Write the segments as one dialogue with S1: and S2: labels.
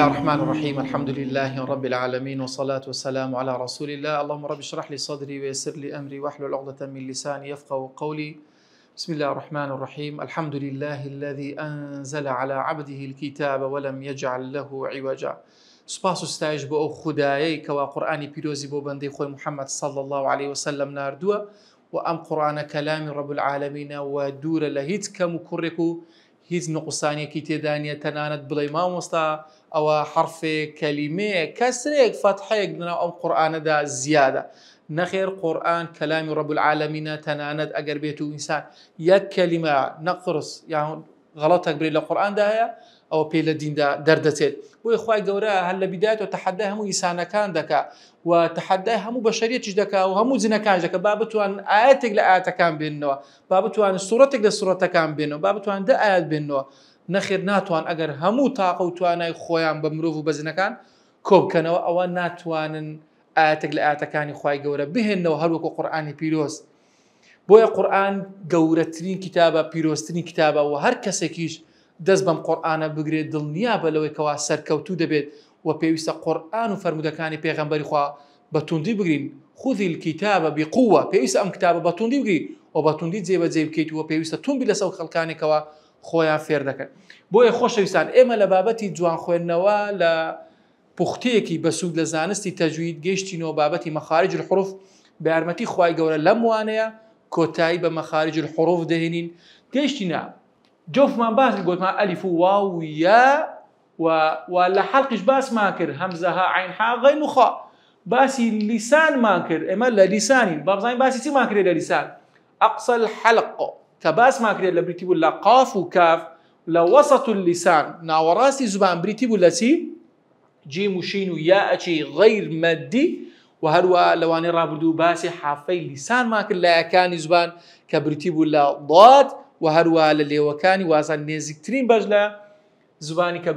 S1: الله الرحمن الرحيم الحمد لله رب العالمين والصلاة والسلام على رسول الله اللهم رب اشرح لي صدري ويسر لي أمري واحلل العقدة من لساني يفقه قولي بسم الله الرحمن الرحيم الحمد لله الذي أنزل على عبده الكتاب ولم يجعل له عوجا سباس استعج ستایش بۆ كوا قرآن بيروزي قورآانی پیرۆزی بۆ بەندەی خۆی الله عليه وسلم نردووە وأم قرآن كلام رب العالمين ودور لهيت كمكركو لە هیچ كي تدانية تنانت و هیچ نقصانیەکی او حرف كلمه كسرك فتحك من او قران دا زياده نخير قرآن كلام رب العالمين تناند أجر بيتو إنسان يا كلمة نقرص يعني غلطك بري القران ده هي أو بيل الدين ده دردتل بو إخوة جورا بداية وتحداها مو إنسان كان دكا وتحداها مو بشرية دكا وهم زنا كان دكا بابتو ان آياتك لآياتك كان بينه بابتو ان صورتك لصورتك كان بينه بابتو ان ده آيات بينه نەخێر ناتوان ئەگەر هەموو تاقە و توانای خۆیان بە مرۆڤ و بەزنەکان کۆبکەنەوە ئەوە ناتوانن ئاتێک لە ئاتەکانی خی گەورە بهێنەوە هەروەکو قورآانی پیرۆست بۆیە قورآن گەورەترین کتابە پیرۆستنی کتابە و هەر کەسێکیش دەست بەم قورآانە بگرێت دڵنیا بەلەوەی کەوا سەرکەوتو دەبێت و پێویستە قورآن و فرەرمودەکانی پێغمبەری خوا بەتوندی بگرین خودی کتابە بقووە پێویستە ئەم کتابە بەتوندی بگری و بەتوندی جێبەجێ بکەیت و پێویستە تونبی لەسەو خەلکانێکەوە خۆیان فێر دەکەن بۆیە خۆشەویستان ئێمە لە بابەتی جوان ل پختی کی بسود لزانستی تجوید گشتی نو بابەتی مخارج الحروف به خوای جورا خی کوتای به مخارج الحروف دهنین گشتی نه. جوف من باز گفت گوتمان الف و واو یا و لە حەڵقیش باسمان کرد هەمزەها عینها غەی مخوا باسی لیسانمان کرد ئێمە لە لیسانی بابزانین باسی چیمان کرد لسان اقصى الحلق كباس ما کرێت لە بریتی قاف وكاف کاف لە وەسەت و زبان بریتی بوو سي جي جیم ويا اتشي غير مادي ئەچی غەیر مەدی و هەروە لەوانەی ڕابردوو باسی حافەی لیسانمان زبان کە بریتی ضاد و للي لە لێوەکانی وازان نێزیکترین بەش لە زبانی کە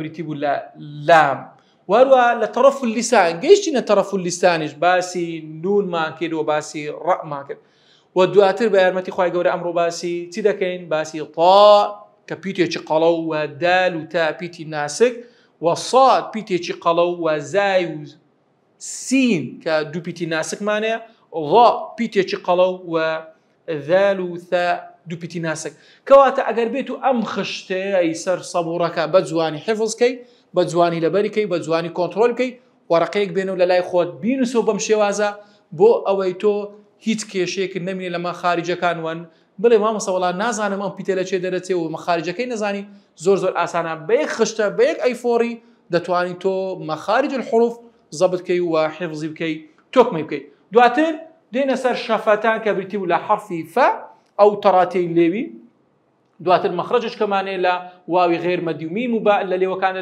S1: لام وهروە لطرف اللسان لیسان طرف اللسان باسي نون ما کرد و را ما کرد و دواتر بە یارمەتی خی گەورە ئەمڕۆ باسی چی دەکەین باسی تا کە پیتێکی قەڵە و دال و تا پیتی ناسک و ساد پیتێکی قەڵە و زای و سین کە دوو پیتی ناسکمانەیە ڕا پیتێکی قەڵە و ذال و تا دوو پیتی ناسک کەواتە ئەگەر بێت و ئەم خشتەیە سەر سەبوڕەکە بە جوانی حفظکەی بە جوانی لەبەریکەی بە جوانی کۆنتترۆلکەی وەڕقەیەک بێن و لە لای خۆت هیچ کێشەیەکن نمێنێ لەما خارجەکانوان بڵێ مامەسەوەڵا نازانم ئەم پیتە لە چێ دەرەچێ و مەخارجەکەی نزانی زۆر زۆر ئاسانە بەیەک خشتە بەیەک ئەیفۆری دەتوانین تۆ مەخارج حروف زەبتکەی و حفزی بکەی تۆکمی بکەی دواتر دێنە سەر شەفەتان کە بریتی و لە حرفی ف ئەو تەڕاتی لێوی دواتر مەخرجش کەمانێ لە واوی غێر مەدیومیم و بە لە لێوەکانە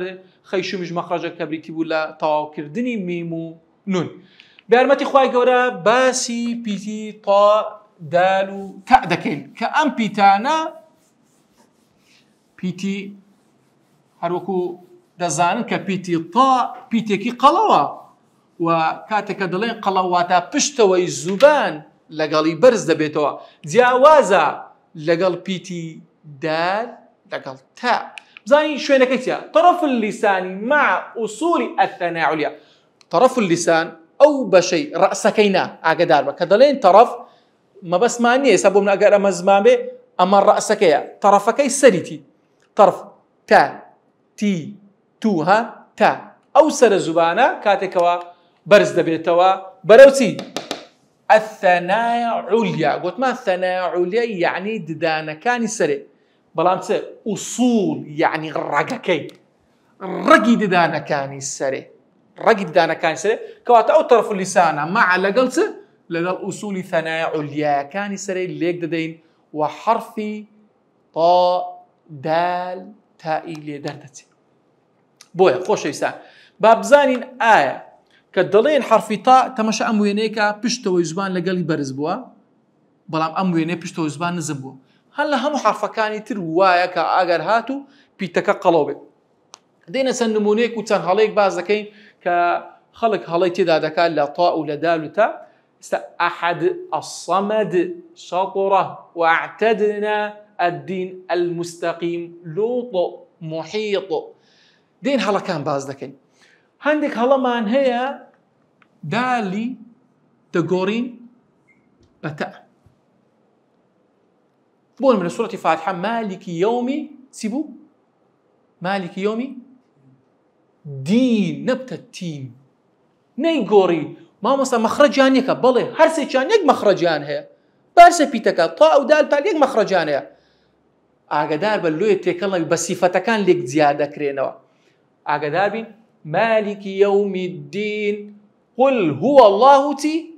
S1: خەیشمش مەخرجە کە بریتی بوو لە تەواوکردنی میم و نون. بارمەتی خواي جورا باسي بيتي طا دالو و تا دەکەین کە ئەم پیتانە پیتی هەروەکو دەزانن کە پیتی تا پیتێکی قەڵەوە و کاتێککە دەڵێن قەڵەواتە پشتەوەی زوبان لەگەڵی بەرز دەبێتەوە جیاوازە لەگەڵ پیتی دال لقال تا بزانی كتيا طرف اللسان مع الثناء عليا طرف اللسان او بشي راسكينا اغدار بكدلين طرف ما بس ما ماني سبب اغدار مزمان به اما راسك يا طرفك اي سريتي طرف تا تي تو ها تا او سر زبانه كاتكوا برز دبيتوا بروسي الثنايا عليا قلت ما الثنايا عليا يعني ددانا كاني سري بلانسه اصول يعني رقكي رقي ددانا كان سري رقد دانا كان سري كوات أو طرف اللسان مع على لقلسة لدى الأصول ثناء عليا كان سري ليك ددين وحرف طاء دال تاء تائي لدردتي بويا خوش باب زانين آية كدلين حرف طاء تمشى أم وينيكا بشتو وزبان لقل برز بوا بلام أم ويني بشتو وزبان نزم بوا هلا هم حرف تر وایە کە ئاگەر هات و پیتەکە قەڵۆ بێت دێنە چەند كخلق هلا هەڵی ذكاء لا طاء ولا دال لە أحد الصمد شطرة واعتدنا الدين المستقيم لوط محيط دين هلا كان هەڵەکان باز دەکەین هەندێک هەڵەمان هەیە هي دالي بەتە بتاء منە من سورة فاتحة مالك يومي بوو مالك يومي دين نبت التين ني غوري ما مثلا مخرج يعني بلي هر سي كان يك مخرج يعني هي بس بيتك طا ودال تال يك مخرج يعني اگدار بلو يتك الله بصفته كان لك زياده كرينوا اگدار بين مالك يوم الدين قل هو الله تي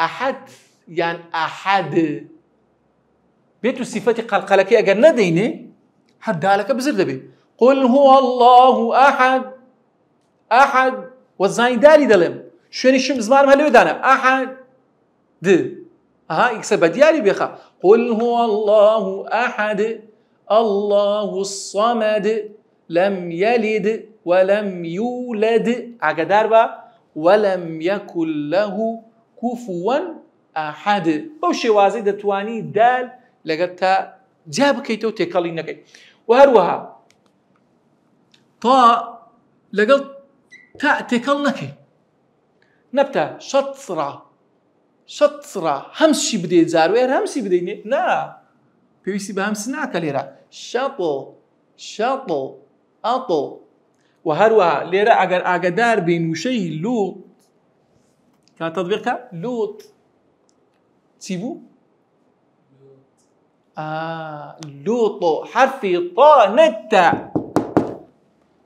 S1: احد يعني احد بيتو صفتي قلقلك اگر نديني حد دالك بزردبي قل هو الله أحد أحد وزاني دالي دلم شوێنیشم زمانم هلو دانا احد د ها ئیکسە بە بيخا قل هو الله أحد الله الصمد لم يلد ولم يولد عقدار با ولم يكن له كفوا أحد او شي شێوازەی دەتوانی دال لقد تا كيتو بکەیتەوە تێکەڵی نەکەی طاء لقل تاء تكلنكي نبتة نبتا صرع شط صرع همشي بدي زاروير همشي بدي نا بيسي بهمس ناكا ليرا شطو شطو أطو وهروا ليرا أجر أجدار بين وشي لوط كان تطبيقها لوط تيبو آه لوطو حرفي طا نتا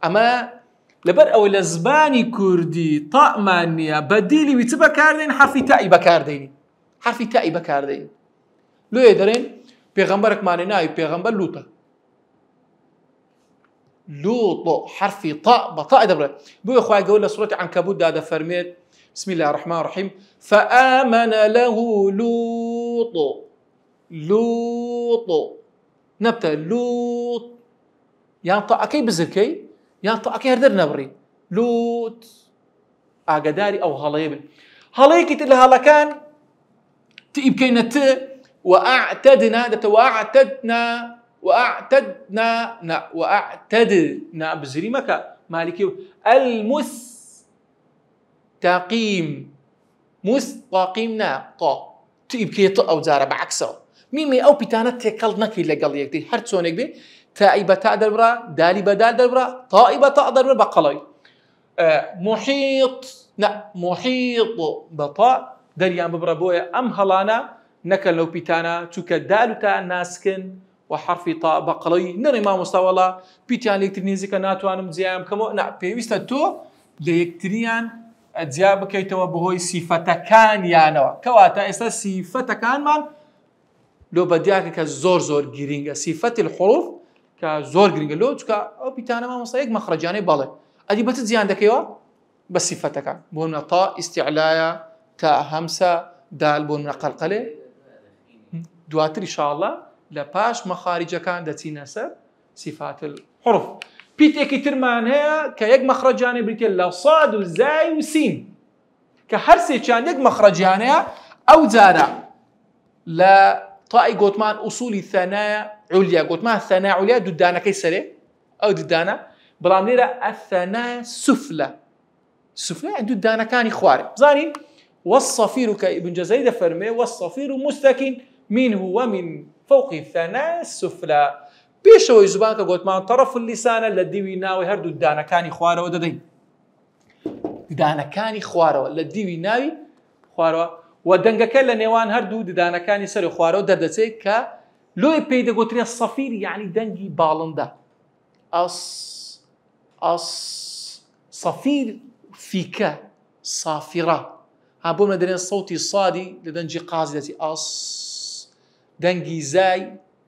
S1: اما لبر او لزباني كردي طامانيا بديلي نییە بەدیلی ویچ حرفي حرفی تایی بەکاردێنی حرفی تایی بەکاردێن لێ دەرێن پێغەمبەرێکمانێ ناوی پێغەمبەر لوتە لوط حرفي طاء بطاء بو بۆی خخوای گەور سوره عنكبوت هذا فرميت بسم الله الرحمن الرحيم فآمن له لوط لوط نبتە لوط طاء كي بزكي یان تاقی هەردەر نبري لوت أجداري أو هەڵەیە بن هەڵەیەکی تر لە هەڵەکان تئی بکەینە ت وأعتدنا وأعتدنا وأعتدنا وأعتدنا بزري مكا مالكي المس تقيم مس مستقيمنا قا تيب كي أو زارة بعكسه ميمي أو بيتانا تكل نكي لقال يكتي هر تونك بي تائبة تاء برا دالي بدال برا طائبة تاء برا بقلي آه، محيط لا محيط بطاء دريان ببرا بويا أم هلانا نكن لو بيتانا توكا دالو تا ناسكن وحرف طاء بقلي نري ما مستوى الله بيتان ناتو ناتوانم زيام كمو نا بيويستا تو ليكتريان جیا كان يعني كواتا اسا ئێستا كان لۆ لو بديعك زۆر زور گرینگە صفة الحروف که زور گرینگ گرنگگە لۆ او ئەو ما مامەستا یک مخرجانه بەڵێ ئەدی بت زیان دکیو بس صفته کا بون تا استعلاء تا هەمسە دال بۆ منە دواتر ان شاء الله پاش مەخارجەکان دەچینە سەر سیفاتل حرف پیتێکی ترمان هەیە کە یەک كيك مخرج يعني ساد لا صاد وزاي وسين کە هەر يك مخرج يعني او جارە لا تای گوتمان ئووسولی ثەنایە عليا قلت ما الثناء عليا ددانا كيسري او ددانا ئەو ددانە الثناء سفلى سفلى يعني ددانا ددانەکانی خوارێ زاني والصفير كابن جزيد فرمي والصفير مستكين هو من فوق الثناء السفلى پێشەوەی زبانکە گوتمان تەرەف لیسانە لە دیوی ناوی هەردوو دانەکانی خوارەوە دەدەین ددانەکانی خوارەوە لە دیوی ناوی خوارەوە و دەنگەکە لە نێوان هەردوو ددانەکانی سر خوارەوە دەدەچێت کە لۆی پێی دەگوترێ سەفیر یعنی دەنگی باڵندە ئەس ئەس سەفیر فیکە سافیرە ها بۆ مە دەرێن سەوتی سادی لە دەنجی قاز دەتی ئەس دەنگی زای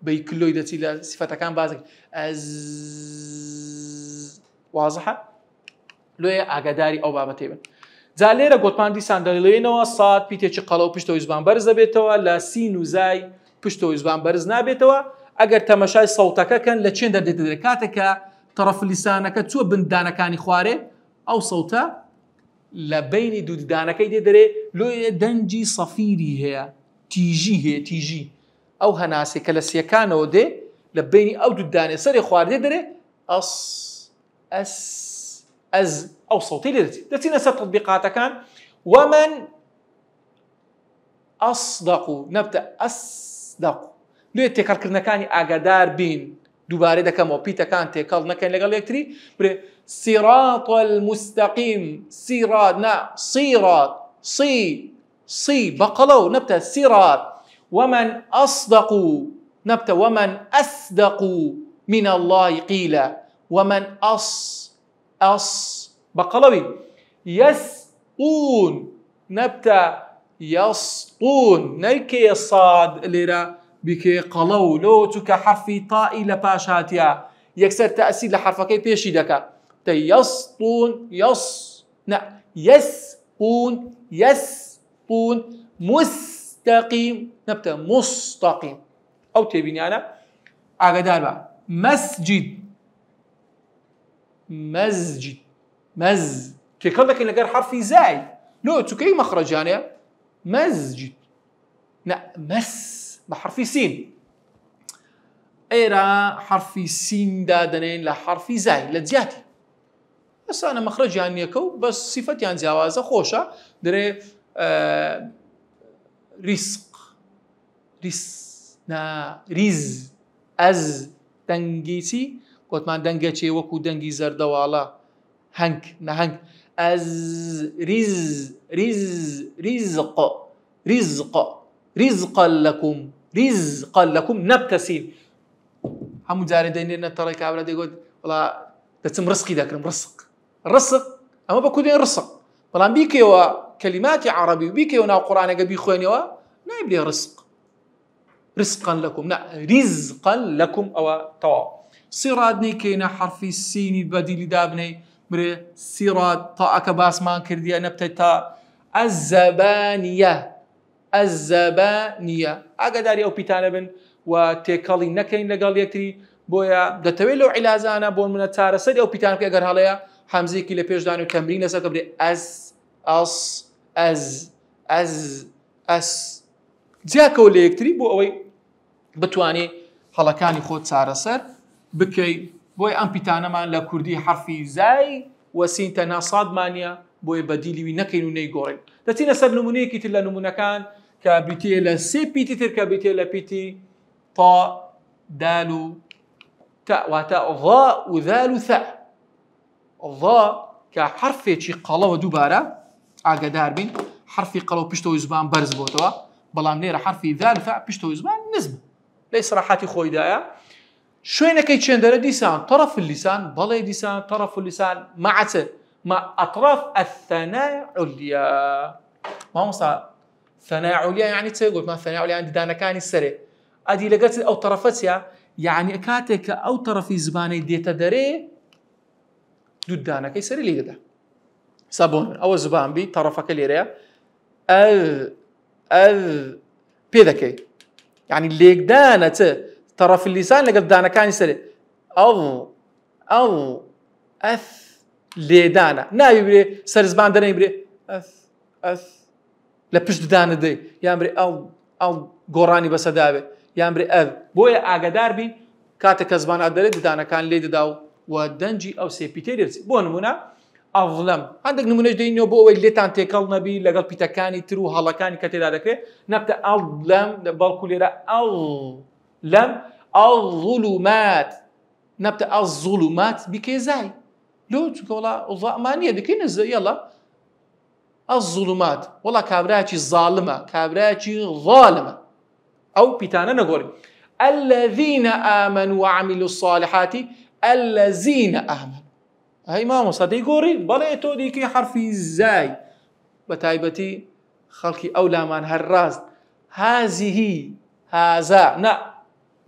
S1: بەی کلۆی دەتی لە سیفەتەکان بازک ئەز وازحە لێ ئاگاداری ئەو بابەتێ بن. جا لێرە گوتمان دیسان دەڵێنەوە سات پیتێکی قەڵەو پشتەوەی زبان بەرز دەبێتەوە لە سین و زای او زبان بەرز نابێتەوە ئەگەر تەمەشای سەوتەکەکەن لە چێن دەردێت دەدرێت کاتێکە تەرەف لیسانەکە چوە بندانەکانی خوارێ ئەو سەوتە لە بینی دووددانەکەی دێ دەرێ لۆیە دەنجی سەفیری هەیە تیژی هەیە تیژی ئەو هەناسێک کە لە سیەکانەوە دێ لە بینی ئەو دووددانێ سەری خواردێ دەرێ ئەس ئەس ئەز ئەو سەوتی لێت دەچینە سەر تطبیقاتەکان ومن أصدق نبتأ أس مصدق لێ تێکەڵکردنەکانی ئاگادار بین دووبارە دەکەمەوە پیتەکان تێکەڵ نەکەن لەگەڵ یەکتری برێ سیرات المستەقیم سیرات نا سیرات سی سی بقلو و نەبتە سیرات ومن أصدق نبت ومن أصدق من الله قيل ومن أص أص بقلوي يسقون نبت يسطون نيكي صاد ليرا بكي قلو لوتك حرف طاء طائي لباشاتيا يكسر تأسيد لحرفكي بيشي دكا يسطون يص نا يسقون يسقون مستقيم نبتة مستقيم أو تبيني أنا أقدر بقى مسجد مسجد مز تكلمك لقر حرف زاي لو تكي مخرج يعني مسجد لا مس بحرف سين ايرا لحرف زاي دادنین بس انا مخرج يعني جیاتی بس مەخرەجیان يعني زواز بە دري جیاوازە خۆشە درێ رز از ئەز دەنگی چی گوتمان دەنگە وكو وەکو دەنگی زەردەواڵە هەنگ نەهنگ أز رز رز رزق رزق رزقا لكم رزقا لكم نبتسم هم جاردين ترى كابلا دي قد ولا تتم رزقي ذاك رزق رزق اما بكو دين رسق والله بيكي كلمات عربي وبيكي ونا قران قبي خويني و نايم لي رزق رزقا لكم لا رزقا لكم او تو صير ادني كينا حرف السين بديل دابني برێ سیڕات تاعکە باسمان کردیە نەبتە تا ئە زەبانە ئە زەبە نییە ئاگداری ئەو پیتانە بن و تێکەڵی نەکەین لەگەڵ یەکتری بۆیە دەتەوێت لەو عیلازانە بۆن منە چارەسەری ئەو پیتانکە ئەگەر هەڵەیە حمزێکی لە پێشدان و تەمرین لەسەر کە برێ ئەس ئەس ئەز ئەز ئەس جیاکەەوە لە یەکتری بۆ ئەوەی بتوانێت هەڵەکانی خۆت چارەسەر بکەیت بوي ام بيتانا مان لا كردي حرفي زاي وسين تنا صاد مانيا بوي بديلي وي نكين ني غورين دتينا سر نموني كي تلا نمونكان كابيتي لا سي بيتي تر كابيتي لا بيتي طا دالو تا و غا وذال ثا ظا كحرف شي قالا ودوبارا اغا داربين حرف و بيشتو زبان برز بوتوا بلا منير حرف ذال ثا بيشتو زبان نزم ليس راحتي خويدايا شوينه كي تشندر ديسان طرف اللسان بلا ديسان طرف اللسان ما مع اطراف الثناء عليا ما هو صار ثنايا عليا يعني تقول ما ثنايا عليا عندي دانا كان السري ادي لقيت او طرفتها يعني كاتك او طرف زباني ديتا دري دو دانا كي سري لي ده صابون او زبان بي طرفك اللي ريا ال ال بيدكي يعني ليك دانا تەرەف لیسان لەگەڵ دانەکانی سەر ئەو ئەو ئەف لێدانە ناوی برێ سەرزبان دەنەی برێ لە پشتدانە دەی یان برێ ئەو ئەو گۆڕانی بەسەداوێ یان برێ ئەف بۆیە ئاگدار بین کاتە کە زبان ئادەرێت ددانەکان لێ دەدا و و دەنجی ئەو سێپیتێ دەرسی بۆ نمونە ئەڵم هەندێک نمونەش دەینەوە بۆ ئەوەی لێتان تێکەڵ نەبی لەگەڵ پیتەکانی تر و هەڵەکانی کە تێدا دەکرێت نەبتە ئەڵ لەم بەڵکو لێرە ئەڵ لم الظلمات نبت الظلمات بكيزاي لو والله وڵا ئوڵامانە دەکەین يلا الظلمات والله كابراتي الظالمه كابراتي ظالمة أو بيتانا نقول الذين آمنوا وعملوا الصالحات الذين آمنوا هاي ما مصدق قوري بلا ديكي حرفي زاي بتايبتي خلقي أولى من هالراز هذه هذا نعم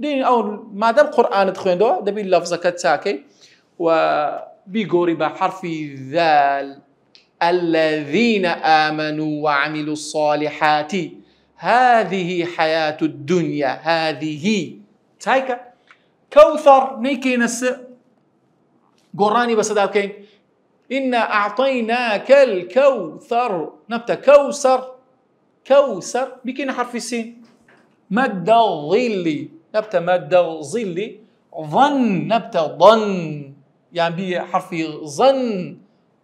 S1: دين او ما مادام قران دو دبي لفظه كتاكي و بيغوري بحرف ذال الذين امنوا وعملوا الصالحات هذه حياه الدنيا هذه تايكا كوثر نيكي نس قراني بس داكين إنا أعطيناك الكوثر نبتة كوثر كوثر بكين حرف السين مد الظل نبتة مادة ظلي ظن نبتة ظن يعني بي حرفي ظن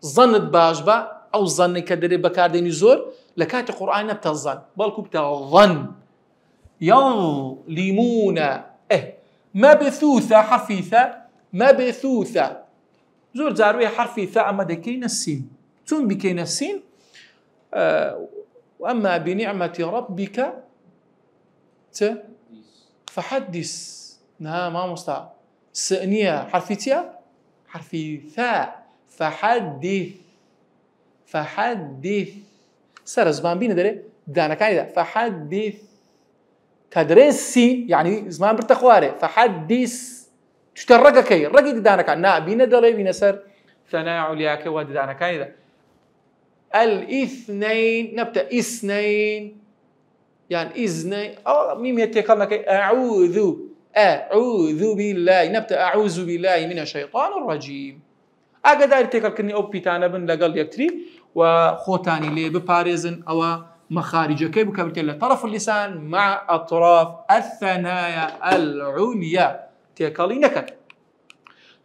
S1: ظن باجبة أو ظن كدري بكار ديني زور لكاتي قرآن نبتة ظن بل كبتة ظن يظلمون إيه ما بثوثة حرفي ما بثوثة زور زاروية حرفي ثا أما دكينا السين تون بكينا السين آه. وأما بنعمة ربك ت فحدث نها نعم، ما مستع سأنية حرف تيا حرف ثاء فحدث فحدث سر زمان بين دري دانا كان دا فحدث تدرسي يعني زمان برتقواري فحدث تشترقك كي رقي دانا كان نا بين دري بين سر ثناء علياك ود دانا كان دا الاثنين نبدأ اثنين يعني إذن أو آه، ميم يتكلم كي أعوذ أعوذ بالله نبت أعوذ بالله من الشيطان الرجيم أجد أن يتكلم كني أو بيتانا بن لقل يكتري وخوتاني لي بباريزن أو مخارج كيف كبرت طرف اللسان مع أطراف الثنايا العليا تكالي نكت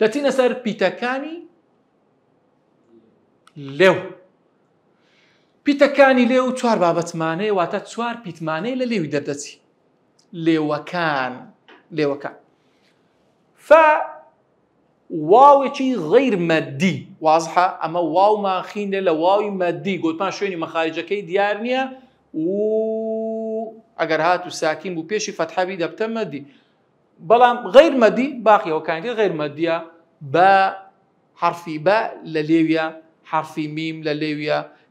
S1: دتينا سر بيتكاني لو پیتەکانی لێ و چوار مانه واتە چوار پیتمانەی لە لێوی دەردەچی لێوەکان فا ف چی غیر مەدی واضحه اما واو ما لواوی لە واوی من گوتمان شوێنی مەخارجەکەی دیار نیا و اگر هاتو ساکین بو پیشی پێشی بی دەبتە مەدی بلام غیر مەدی باقیەوەکانی غیر مەدیە با حرفی با لە حرفی میم لە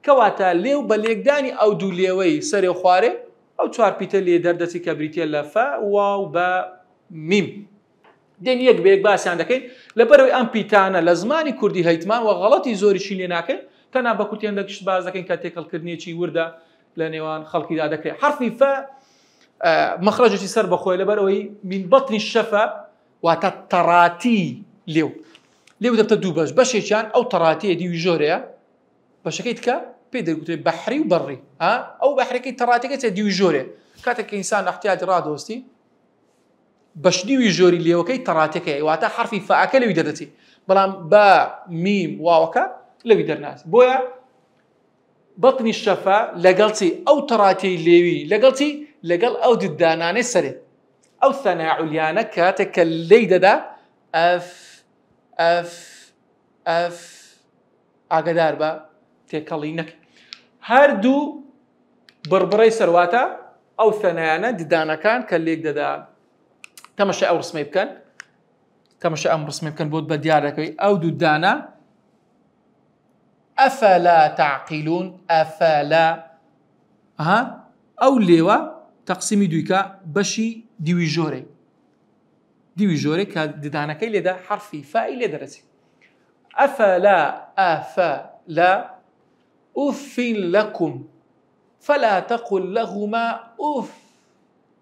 S1: کەواتە لێو بە لێکدانی ئەو دوو لێوەی سەرێ خوارێ ئەو چوار پیتە لێ دەردەچی کە بریتە لە فە واو بە میم دێن یەک بێک باسییان دەکەین لەبەرەوەی ئەم پیتانە لە زمانی کوردی هەیتمان و غەڵەتی زۆریشی لێ ناکەین تەنا بە کوتیان دەکشت باز دەکەین کە تێکەڵکردنیەکی وردە لە نێوان خەڵکیدا دەکرێت حرفی فە مەخرەجی سەر بەخۆی لەبەرەوەی من بەتنی شەفە واتە تەڕاتی لێو لێو دەبتە دوو بەش بەشێکیان ئەو تەڕاتیە دیوی ژۆرەیە باش كيتكا بيدر قلت بحري وبري ها او بحري كي تراتي تديو جوري كاتك انسان احتياج رادوستي باش ديو جوري اللي هو كي تراتي كي واتا حرفي فاكا لو درتي بلام با ميم واوكا لو درناس بويا بطن الشفا لقلتي او تراتي ليوي لقلتي لقل او دداناني سري او ثناء عليانا كاتك الليدة دا اف اف اف اقدار با تێکەڵی نەکە هەردوو بربڕی سەرواتە ئەو فەنیانە ددانەکان کە لێک دەدا تەمەشە ئەو ڕسمی بکەن تەمەشە ئەم ڕسمی بکەن بۆت بە دیارەکەی ئەو دوودانە ئەفەلا تعقیلون ئەفەلا ئەو لێوە تەقسیمی دویکە بەشی دیوی ژۆرەی دیوی ژۆرە کە ددانەکەی لێدا حرفی فائی لێ دەرەچی ئەفەلا ئەفە لە اف لكم فلا تقل لهما اف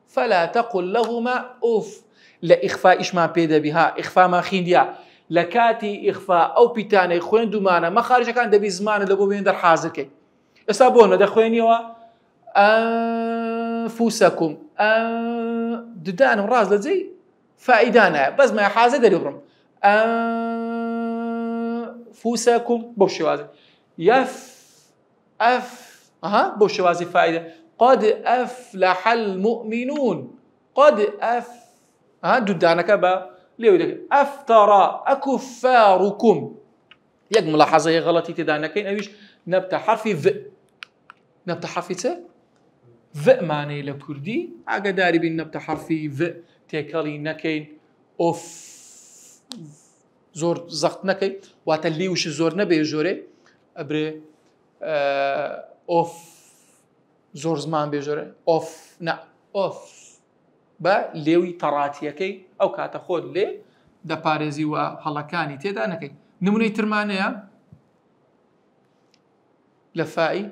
S1: فلا تقل لهما اف لإخفاء إشما بيدا بها إخفاء ما ديا لكاتي إخفاء أو بيتانا خوين دومانا ما خارج كان دبي زمان دبو بين در حاضر كي إسابونا دخويني و أنفسكم أن ددان راز لزي فائدانا بس ما حاضر دري أنفسكم بوشي وازي يف أف أها بوشوازي فائدة قد Qad aflahal المؤمنون قد أف أها duddanaka ba. ليه يقول افترى اكفاركم يك ملاحظه هي غلطي تدانك كاين اويش نبت حرف ذ نبت حرف ت ذ معنى لكردي اغا داري بين نبت حرف ذ تكالي نكين اوف زور زغت نكين واتليوش زور نبي جوري ابري ئۆف زۆر زمان بێژۆرە ئۆف ئۆف بە لێوی تەڕاتیەکەی ئەو کاتە خۆت لێ دەپارێزی وە هەڵەکانی تێدا نەکەی نمونەی ترمانەیە لە فائی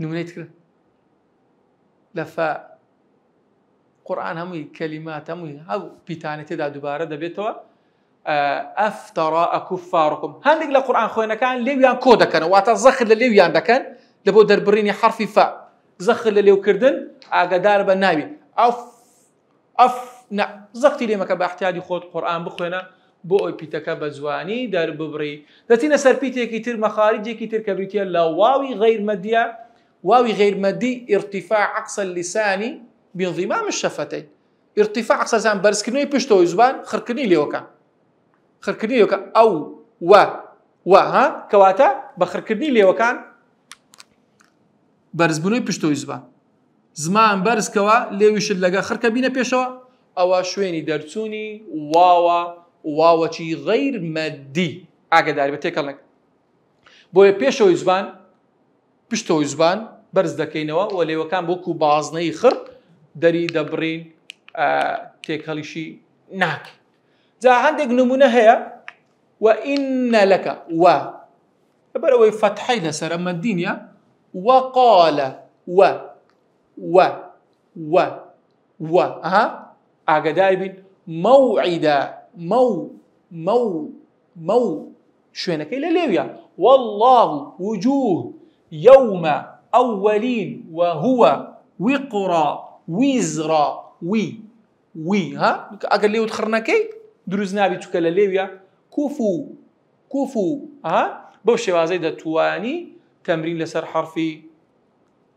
S1: نمونەی کرد لە فائی قرآن قورآن هەمووی کەلیمات هەمووی هەو پیتانێتێدا دووبارە دەبێتەوە ئەفتەڕا آه، ئەکوفاڕکم لقرآن لە كان خوێنەکان لێویان کۆ دەکەن واتە زەخر لە لێویان دەکەن لە بۆ دەربڕینی حرفی فا آقا لە لێوکردن أف أف نا ئەف ئەف زەختی لێمەکە خود قرآن خۆت بو اي بيتكا بزواني دار ببري جوانی سر دەتینە سەر پیتێکی تر كبريتيا لا واوي غير واوی واوي غير غیرمەدی ارتفاع عقص اللساني بانضمام الشفتين ارتفاع سەرزان بەرزکردنی پشتەوەی زبان خڕکردنی لێوەکان خڕکردنی لێوەکە ئەو وە وەها کەواتە بە خڕکردنی لێوەکان بەرزبوونی پشتۆی زبان زمان بەرزکەوە لێویشت لەگە خڕکە بینە پێشەوە ئەوە شوێنی دەرچوونی واوە واوەچی غیر مەدی ئاگداری بە تێکەڵێک بۆیە پێشەوەی زبان پشتۆی زبان بەرز دەکەینەوە و لێوەکان بۆکو بازنەی خرد دەری دەبڕین تێکەڵیشی ناکە جا هەندێک نمونە هەیە وئینە لەکە و لەبەر ئەوەی فەتحی لەسەر ئەمە و و و و و و ئەها ئاگدار بین مەوعیدا مەو مەو مەو شوێنەکەی لە لێویان والله وجوه يوم أولين وهو وقرا ویزرا وی وی ها ئەگەر لێوت خڕنەکەی دروست نابی چکە لە لێویە کوف و کوف و ها بەو شێوازەی دەتوانی تەمرین لەسەر حرفی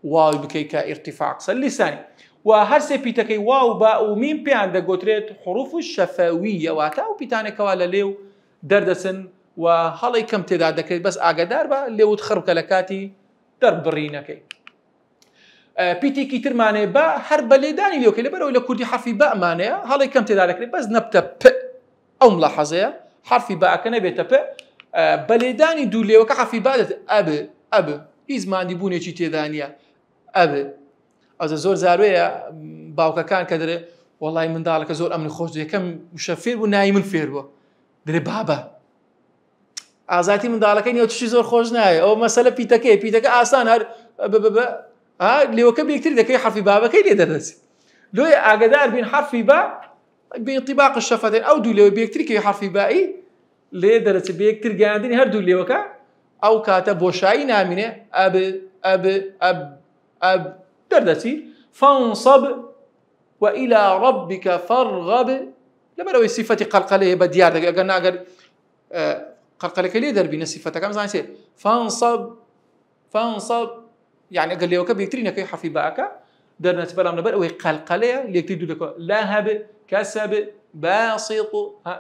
S1: واوی بکەیت کە ئرتیفاق سەر لیسانی و هەر سێ پیتەکەی واو با و میم پێیان دەگوترێت حروف و شەفەویەواتە و پیتانێکەوە لە لێو دەردەچن و هەڵی کەم تێدا دەکرێت بەس ئاگدار بە لێوت خڕکە لە کاتی دەربڕینەکەی آه، پیتێکی ترمانێ بە هەر بە لێدانی لۆکە لە بەرەوەی لە کوردی حرفی بەمانەیە هەڵی کەم تێداەکرێت بەس نەبتە پ ئەو مڵە حەزەیە حرفی باکە نەبێتە پ آه، بە لێدانی دوو لێوەکە حرفی بادت ئەب ئەب هیچ زمانی بوونێکی تێدانە ئەب ئەزە زۆر زارەیە باوکەکان کە دەرێ وڵی منداڵەکە زۆر ئەمن خۆش یەکەم وشە فێر بوو نایی من فێر بووە درێ بابە ئازاتی منداڵەکەی نیە تشی زۆر خۆش نایە ئەو مەسەلە پیتەکەی ب ب آه، لێوەکە بێکتر دەکەی حرفی بابەکەی لێ دەدەست لۆی ئاگدار بین حرفی با بێتیباق شەفەتێن ئەو دوو لێوە بێکتریکەی حرفی بایی لێ دەرەچ بێکتر گەاندنی هەردوو لێوەکە اب اب بۆشایی نامینێ دەردەچی فانصب وإلى ربك فارغب لەبەرەوەی سیفەتی قەلقەلەیە بە دیار دەگە ئەگەر ناگەر آه، قەلقەلەکە لێ دەربینە سیفەتەکەم فانصب فانصب يعني قال لي وكب يكتري نكي حرفي باكا درنا تبلام نبر وي قلقلة ليكتري دولك لهب كسب باسط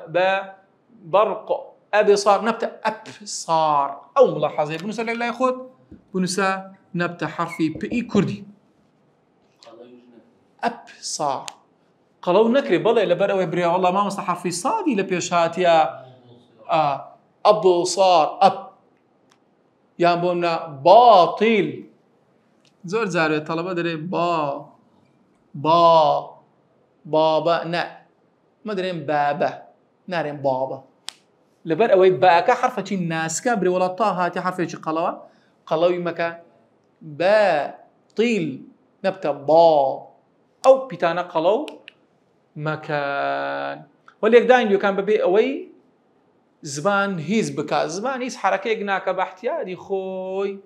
S1: با برق أبصار أب أبصار أو ملاحظة بنسى لا ياخذ بنسى نبتة حرفي بي كردي أبصار قالوا نكري بلا لبر أو بريا والله ما مستحى حرفي صادي لبيشات يا أب آه، أبصار أب يا يعني بونا باطل زور زاروية طلبة دري با با بابە نە مەدرێن بابە نارێن بابە لەبەر ئەوەی باکە حرفەتی ناسکە برێ وڵات بري ولا طا هاتي حرفة مەکە قلوة قلوة مكا با ئەو مكان وليك داين يو كان ببي اوي زبان هيز بكا زبان هیچ حرەکەیەک ناکە بەحتیاری خوي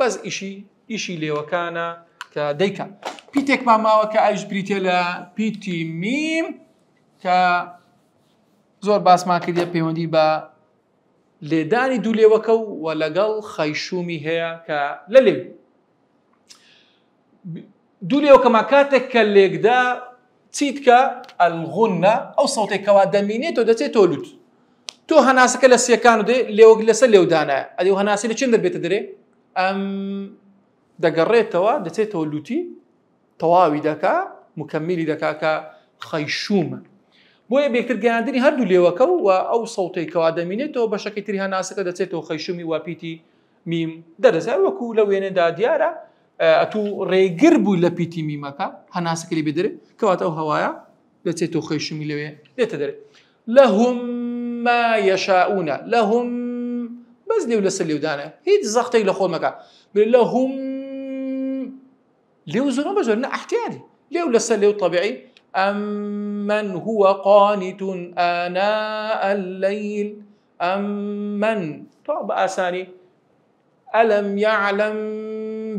S1: بس اشي ئیشی لێوەکانە کە دەیکە پیتێک ماماوە کە ئایش بریتێ لە پیتی میم کە زۆر باسماکردە پەیوەندی بە لێدانی دوو لێوەکە و لەگەڵ خەیشومی هەیە کە لە لێو دوو لێوکەما کاتێک کە لێکدا چیت کە ئەلغونە ئەو سەوتێکەوە دەمینێت تۆ دەچێت تۆلووت تۆ هەناسەکە لە سیەکان و دێ لێوەک لەسەر لێودانە ئەدی و هەناسی لە چند دەبێتە دەرێ ئەم دەگەڕێتەوە دەچێتەوە لوتی تەواوی دەکا مکەمیلی دەکا کە خەیشومە بۆیە بێکتر گەاندنی هەردوو لێوەکە و ئەو سەوتێکەوە دەمینێتەوە بە شەکەی تری هەناسەکە دەچێتەوە خەیشومی واپیتی میم دەرەزار وەکو لە وێنەدا دیارە ئەتو ڕێگر بوو لە پیتی میمەکە هەناسەکەی بدرێت کەواتە ئەو هەوایە دەچێتەوە خەیشومی لەوێ دێتە دەرێت لە هەممە یەشاونە لە هەم بەس لێو لەسەر لێودانە هیچ زەختەی لە خۆمەکە لە هەممە لێو زۆرم نعم، بە زۆر نە يعني. ئەحتیاری لێو لەسەر لێو طبیعی ئەممەن هو قانت آناء الليل أمن تۆ بە ئاسانی يعلم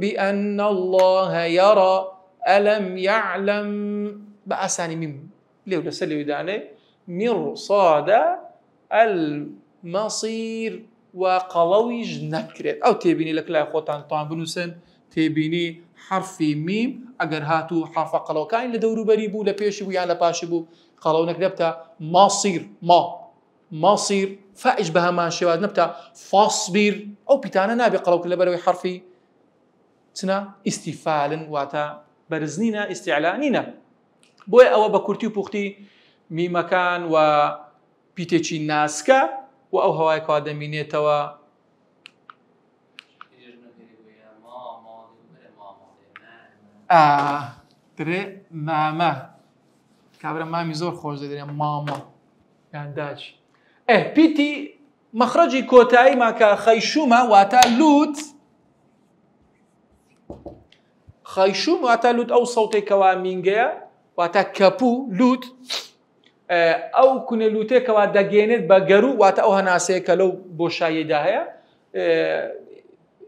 S1: بأن الله يرى ألم يعلم بأساني من لو لسلي وداني مرصاد المصير وقلويج نكرت أو تبيني لك لا عن طعم بنوسن تبيني حرفی میم اگر هاتو حرف قلو لە لدورو بريبو لە پێشی بوو یان لە پاشی بوو قەڵەو نەکرێتە ما ماسیر فائش بها ما شواد نبتا فاصبر او بيتانا نابي قلو لە بروي حرفي چنا استفالا واتا برزنينا استعلانينا بوي او بكورتي بوختي و مكان و پیتێکی ناسكا و او هواي کا و درێ مامە کابرا مامی زۆر خۆش دەدرێ مامە یانداج ئە پیتی مەخرەجی کۆتایی ماکە خەیشومە واتە لووت خەیشوم واتە لووت ئەو سەوتێکەوە مینگەیە واتە کەپوو لووت ئەو کونە لووتێکەوە دەگەێنێت بە گەرو واتە ئەو هەناسەیەکە لەو بۆشاییدا هەیە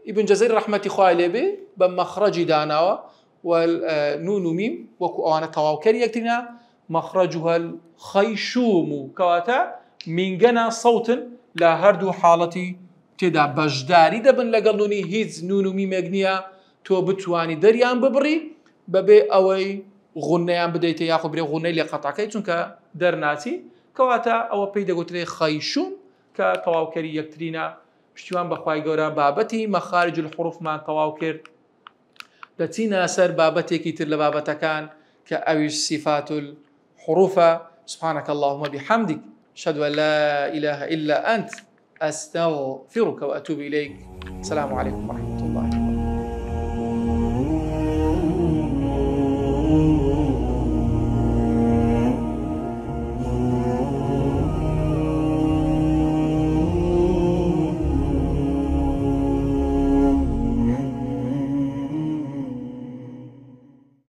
S1: ئیبن جەزەی ڕەحمەتی خوای لێبێ بە مەخرەجی داناوە نون و میم وەکو ئەوانە تەواوکەری یەکترینە مەخرەجوهل خەیشوم و کەواتە مینگەنە سەوتن لە هەردوو حاڵەتی تێدا بەشداری دەبن لەگەڵ نونی هیچ نون و میمێک نییە تۆ بتانی دەریان ببڕی بەبێ ئەوەی غونەیان بدەیتە یاخ برێ غونەی لە قەتاکەی چونکە دەرناچی کەواتە ئەوە پێی دەگوترێ خەیشوم کە تەواوکەری یەکترینە پشتیوان بەخوای گەورە بابەتی مەخارج الحروفمان تەواو کرد دەچینە سر بابەتێکی تر لە بابەتەکان کە ئەویش سیفات سبحانك اللهم بحمدك أشهد أن لا إله إلا أنت أستغفرك وأتوب إليك السلام عليكم ورحمة الله